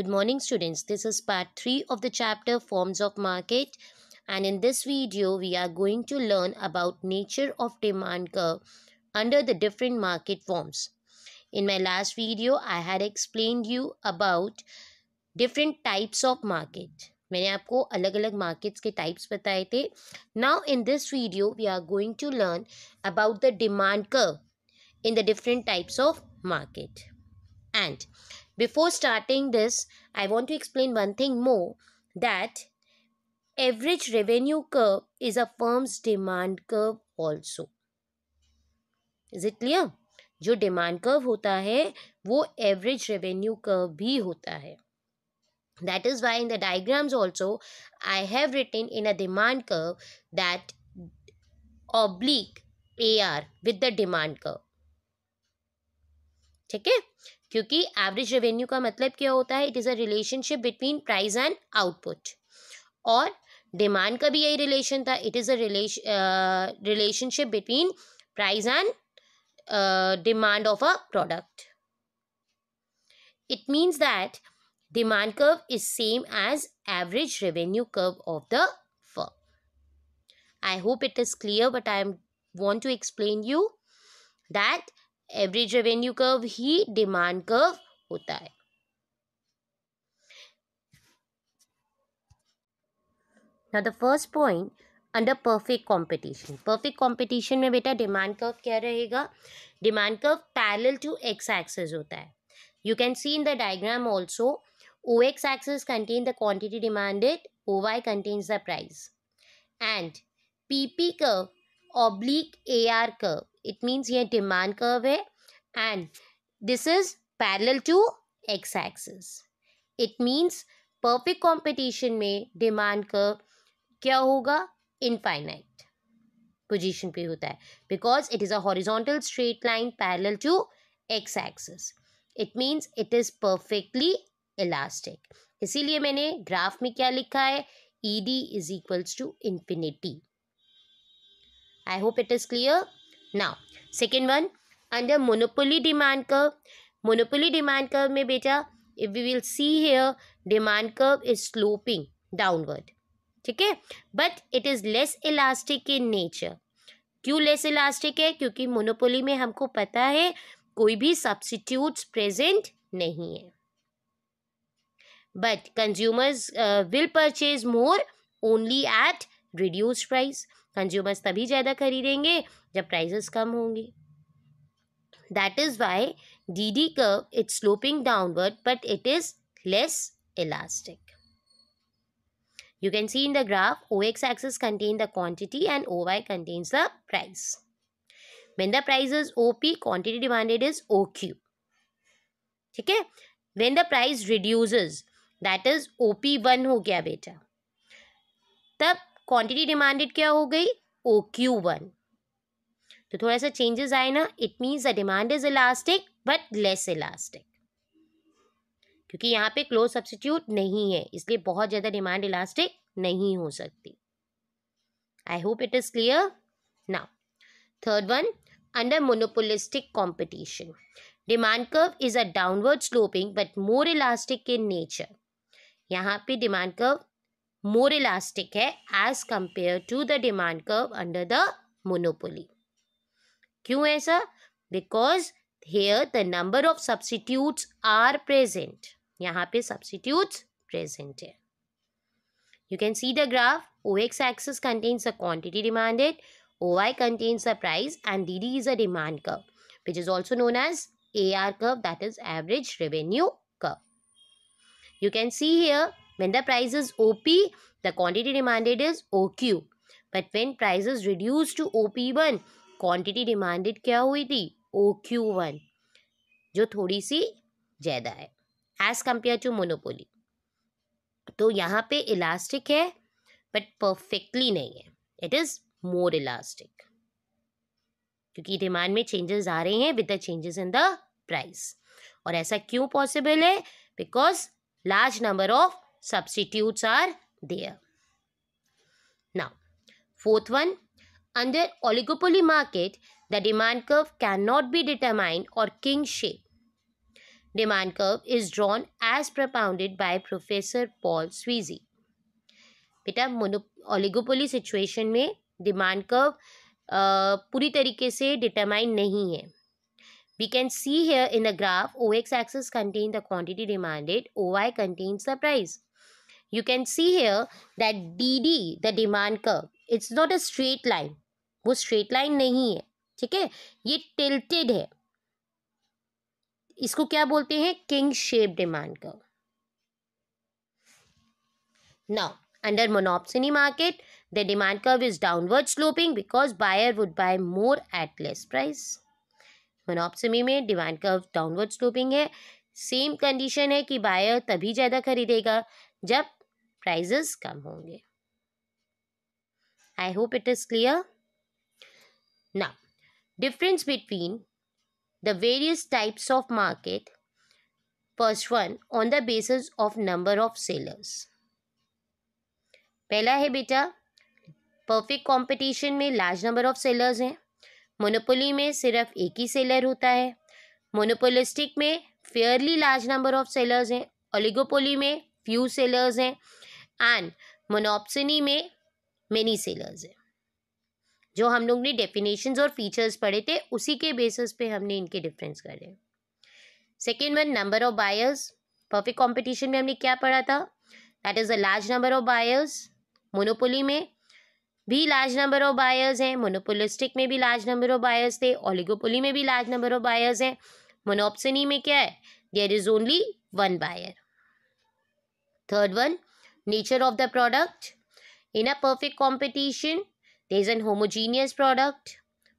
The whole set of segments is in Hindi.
Good morning students. This is part 3 of the chapter Forms of Market and in this video we are going to learn about nature of demand curve under the different market forms. In my last video I had explained you about different types of market. मैंने आपको अलग अलग markets के types बताए थे Now in this video, we are going to learn about the demand curve in the different types of market, and before starting this, I want to explain one thing more that average revenue curve is a firm's demand curve also. Is it clear? जो demand curve होता है वो average revenue curve भी होता है that is why in the diagrams also i have written in a demand curve that oblique ar with the demand curve ठीक है क्योंकि एवरेज रेवेन्यू का मतलब क्या होता है it is a relationship between price and output और डिमांड का भी यही रिलेशन था it is a relationship between price and demand of a product means that demand curve is same as average revenue curve of the firm I hope it is clear but I am want to explain you that average revenue curve ही डिमांड कर्व होता है now the first point under perfect competition perfect competition में बेटा डिमांड कर्व क्या रहेगा demand curve parallel to X axis होता है you can see in the diagram also O X axis contain the quantity demanded O Y contains the price and P P curve oblique AR curve. It means ये demand curve है and this is parallel to x axis. It means perfect competition में demand curve क्या होगा infinite position पे होता है because it is a horizontal straight line parallel to x axis. It means it is perfectly elastic. इसीलिए मैंने ग्राफ में क्या लिखा है E D is equals to infinity i hope it is clear now second one under monopoly demand curve monopoly demand curve mein beta if we will see here demand curve is sloping downward ठीक है but it is less elastic in nature क्यों लेस इलास्टिक है क्योंकि मोनोपोली में हमको पता है कोई भी सब्सिट्यूट्स प्रेजेंट नहीं है but consumers uh, will purchase more only at reduced price consumers तभी ज़्यादा खरीदेंगे जब प्राइजेस कम होंगे that is why D D curve it's sloping downward but it is less elastic you can see in the graph O X axis contain the quantity and O Y contains the price when the price is O P quantity demanded is O Q ठीक है when the price reduce that is O P one हो गया बेटा तब क्वांटिटी डिमांडेड क्या हो गई ओ क्यू वन तो थोड़ा सा चेंजेस आए ना it means the demand is elastic but less elastic क्योंकि यहाँ पे क्लोज सब्सटीट्यूट नहीं है इसलिए बहुत ज़्यादा डिमांड इलास्टिक नहीं हो सकती I hope it is clear now third one under monopolistic competition demand curve is a downward sloping but more elastic in nature यहाँ पे डिमांड कर्व more elastic है as compared to the demand curve under the monopoly. क्यों है sir because here the number of substitutes are present यहाँ पे सब्सिट्यूट्स प्रेजेंट है you can see the graph O X axis contains the quantity demanded O Y contains the price and D D is a demand curve which is also known as A R curve that is average revenue curve you can see here When the price is OP, the quantity demanded is OQ. But when price is reduced to OP1, quantity demanded kya hui thi OQ1, jo thodi si zyada hai as compared to monopoly to yahan pe elastic hai but perfectly nahi hai it is more elastic क्योंकि डिमांड में चेंजेस आ रहे हैं with the changes in the price और ऐसा क्यों पॉसिबल है because large number of substitutes are there now fourth one under oligopoly market the demand curve cannot be determined or king shape demand curve is drawn as propounded by professor paul sweezy oligopoly situation situation demand curve curve पूरी तरीके से डिटरमाइन नहीं है We can see here in the graph OX axis contains the quantity demanded, OY contains the price. You can see here that DD, the demand curve, it's not a straight line. वो straight line नहीं है ठीक है ये tilted है इसको क्या बोलते हैं kink shape demand curve Now, under monopoly market, the demand curve is downward sloping because buyer would buy more at less price. Monopsony में डिमांड कर्व डाउनवर्ड स्लोपिंग है सेम कंडीशन है कि बायर तभी ज़्यादा खरीदेगा जब प्राइजेस कम होंगे I hope it is clear ना difference between the various types of market first one on the basis of number of sellers पहला है बेटा परफेक्ट कंपटीशन में लार्ज नंबर ऑफ सेलर्स हैं मोनोपोली में सिर्फ एक ही सेलर होता है मोनोपोलिस्टिक में fairly large number of sellers हैं ओलिगोपोली में फ्यू सेलर्स हैं एंड मोनोप्सनी में मेनी सेलर्स है जो हम लोग ने डेफिनेशंस और फीचर्स पढ़े थे उसी के बेसिस पे हमने इनके डिफरेंस करे second one number of buyers perfect competition में हमने क्या पढ़ा था that is a large number of buyers monopoly में भी लार्ज नंबर ऑफ बायर्स हैं मोनोपोलिस्टिक में भी लार्ज नंबर ऑफ बायर्स थे ऑलिगोपोली में भी लार्ज नंबर ऑफ बायर्स हैं मोनोपसनी में क्या है there is only one buyer third one nature of the product in a perfect competition there is an homogeneous product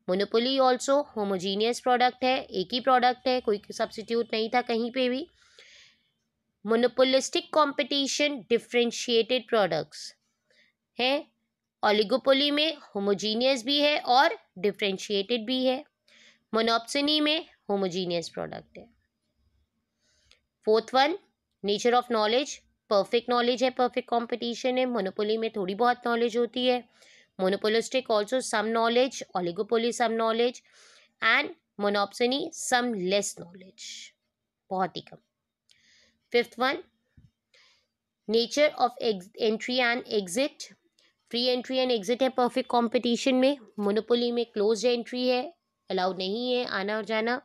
monopoly also homogeneous product है एक ही प्रोडक्ट है कोई सब्सिट्यूट नहीं था कहीं पर भी मोनोपोलिस्टिक कॉम्पिटिशन डिफ्रेंशिएटेड प्रोडक्ट्स हैं ओलिगोपोली में होमोजीनियस भी है और डिफ्रेंशिएटेड भी है मोनोप्सनी में होमोजीनियस प्रोडक्ट है fourth one nature of knowledge perfect knowledge है परफेक्ट कॉम्पिटिशन है मोनोपोली में थोड़ी बहुत नॉलेज होती है monopolistic also some knowledge oligopoly some knowledge and monopsony some less knowledge बहुत ही कम fifth one nature of entry and exit free entry and exit है परफेक्ट कॉम्पिटिशन में मोनोपोली में क्लोज एंट्री है अलाउड नहीं है आना और जाना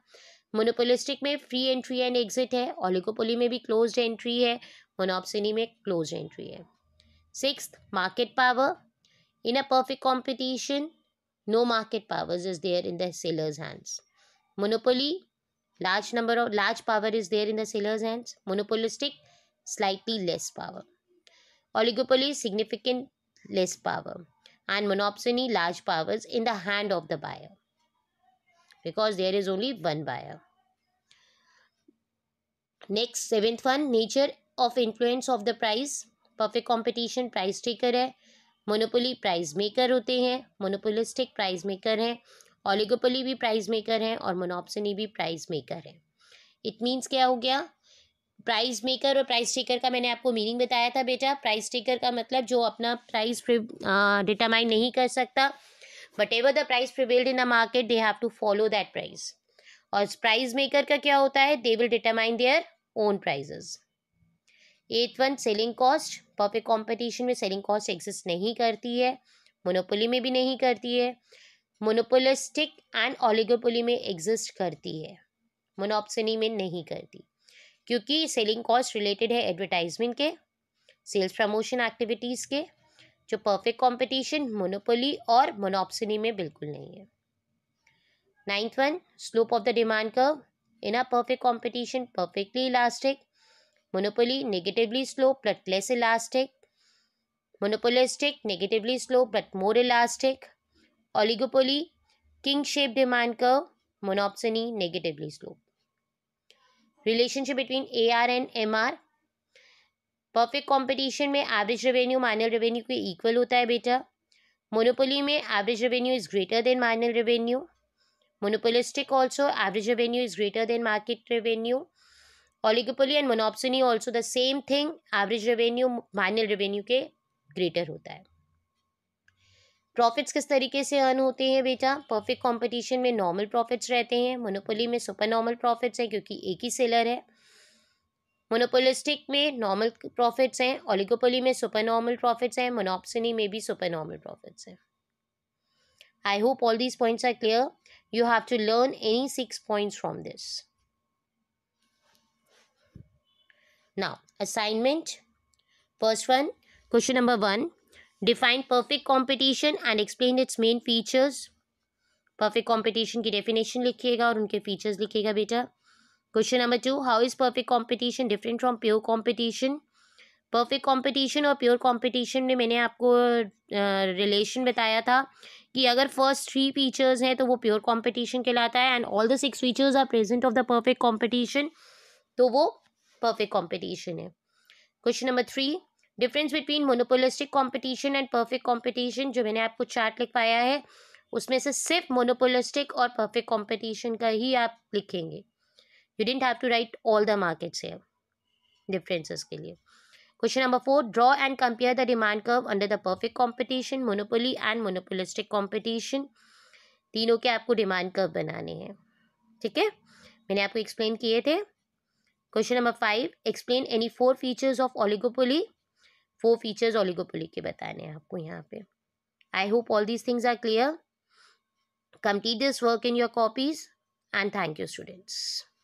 मोनोपोलिस्टिक में फ्री एंट्री एंड एग्जिट है ऑलिगोपोली में भी क्लोज एंट्री है मोनोप्सिनी में क्लोज entry. है market power. in a perfect competition no market powers is there in the seller's hands monopoly large number of large power is there in the seller's hands monopolistic slightly less power oligopoly significant less power and monopsony large powers in the hand of the buyer because there is only one buyer next seventh one nature of influence of the price perfect competition price taker है मोनोपोली प्राइस मेकर होते हैं मोनोपोलिस्टिक प्राइस मेकर हैं ऑलिगोपोली भी प्राइस मेकर हैं और मोनोपसनी भी प्राइस मेकर है इट मीन्स क्या हो गया प्राइस मेकर और प्राइस टेकर का मैंने आपको मीनिंग बताया था बेटा प्राइस टेकर का मतलब जो अपना प्राइस डिटामाइन नहीं कर सकता but ever the price prevailed in the market they have to follow that price और प्राइस मेकर का क्या होता है they will determine their own prices eight one selling cost perfect competition में सेलिंग कॉस्ट एग्जिस्ट नहीं करती है मोनोपोली में भी नहीं करती है मोनोपोलिस्टिक एंड ऑलिगोपोली में एग्जिस्ट करती है मोनोपसनी में नहीं करती क्योंकि सेलिंग कॉस्ट रिलेटेड है एडवर्टाइजमेंट के सेल्स प्रमोशन एक्टिविटीज़ के जो परफेक्ट कंपटीशन मोनोपोली और मोनोपसनी में बिल्कुल नहीं है ninth one slope of the demand curve in a perfect competition perfectly elastic monopoly negatively slow but less elastic monopolistic negatively slow but more elastic oligopoly kink shape demand curve monopsony negatively slow relationship between A R and M R perfect competition में एवरेज रेवेन्यू माइनल रेवेन्यू के इक्वल होता है बेटा मोनोपोली में average revenue is greater than माइनल revenue monopolistic also average revenue is greater than market revenue oligopoly and monopsony also the same thing average revenue manual revenue के ग्रेटर होता है प्रॉफिट्स किस तरीके से अर्न होते हैं बेटा परफेक्ट कंपटीशन में नॉर्मल प्रॉफिट्स रहते हैं मोनोपोली में सुपर नॉर्मल प्रॉफिट्स हैं क्योंकि एक ही सेलर है मोनोपोलिस्टिक में नॉर्मल प्रॉफिट्स हैं ऑलिगोपोली में सुपर नॉर्मल प्रॉफिट्स हैं मोनोप्सनी में भी सुपर नॉर्मल प्रॉफिट्स हैं I hope all these points are clear you have to learn any six points from this now assignment first one question number one define perfect competition and explain its main features perfect competition की डेफिनेशन लिखिएगा और उनके फीचर्स लिखिएगा बेटा question number two how is perfect competition different from pure competition perfect competition और प्योर कंपटीशन में मैंने आपको रिलेशन uh, बताया था कि अगर फर्स्ट थ्री फीचर्स हैं तो वो प्योर कॉम्पिटिशन कहलाता है and all the six features are present of the perfect competition तो वो परफेक्ट कॉम्पिटिशन है question number three difference between monopolistic competition and perfect competition जो मैंने आपको चार्ट लिखवाया है उसमें से सिर्फ मोनोपोलिस्टिक और परफेक्ट कॉम्पिटिशन का ही आप लिखेंगे you don't have to write all the markets है डिफरेंसेस के लिए question number four draw and compare the demand curve under the perfect competition monopoly and monopolistic competition तीनों के आपको डिमांड कर्व बनाने हैं ठीक है मैंने आपको एक्सप्लेन किए थे question number five explain any four features of oligopoly four features oligopoly के बताने हैं आपको यहाँ पे I hope all these things are clear complete this work in your copies and thank you students